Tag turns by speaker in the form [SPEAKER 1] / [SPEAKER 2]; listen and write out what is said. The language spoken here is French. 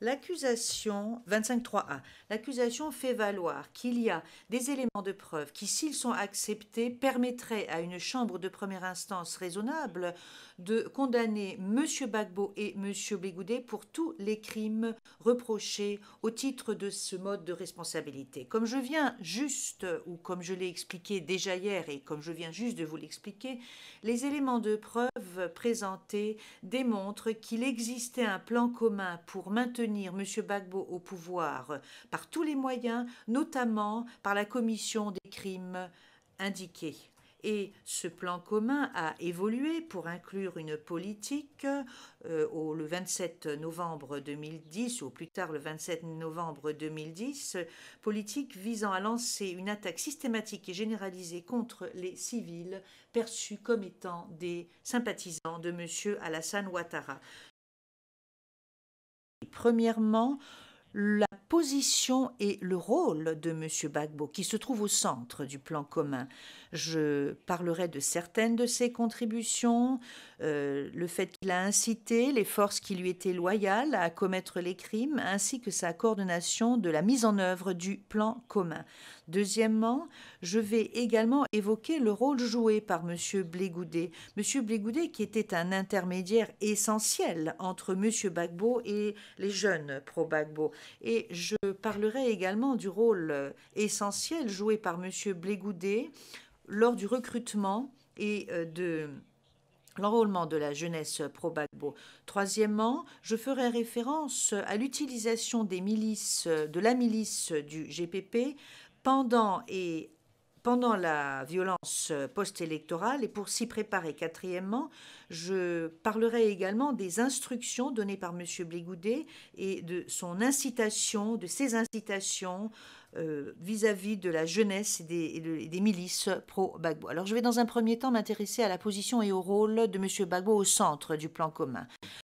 [SPEAKER 1] L'accusation 25.3a, l'accusation fait valoir qu'il y a des éléments de preuve qui, s'ils sont acceptés, permettraient à une chambre de première instance raisonnable de condamner M. Bagbo et M. Bégoudet pour tous les crimes reprochés au titre de ce mode de responsabilité. Comme je viens juste, ou comme je l'ai expliqué déjà hier et comme je viens juste de vous l'expliquer, les éléments de preuve présentés démontrent qu'il existait un plan commun pour maintenir M. Gbagbo au pouvoir euh, par tous les moyens, notamment par la commission des crimes indiqués. Et ce plan commun a évolué pour inclure une politique euh, le 27 novembre 2010, ou plus tard le 27 novembre 2010, politique visant à lancer une attaque systématique et généralisée contre les civils perçus comme étant des sympathisants de M. Alassane Ouattara. Premièrement, la position et le rôle de M. Bagbo, qui se trouve au centre du plan commun. Je parlerai de certaines de ses contributions, euh, le fait qu'il a incité les forces qui lui étaient loyales à commettre les crimes, ainsi que sa coordination de la mise en œuvre du plan commun. Deuxièmement, je vais également évoquer le rôle joué par M. Blégoudé. M. Blégoudé qui était un intermédiaire essentiel entre M. Bagbo et les jeunes pro bagbo et je parlerai également du rôle euh, essentiel joué par M. Blégoudet lors du recrutement et euh, de l'enrôlement de la jeunesse pro Troisièmement, je ferai référence à l'utilisation des milices, de la milice du GPP pendant et pendant la violence euh, post-électorale et pour s'y préparer. Quatrièmement, je parlerai également des instructions données par M. Blégoudet et de son incitation, de ses incitations euh, vis-à-vis de la jeunesse et des, et des milices pro-Bagbo. Alors je vais dans un premier temps m'intéresser à la position et au rôle de M. Bagbo au centre du plan commun.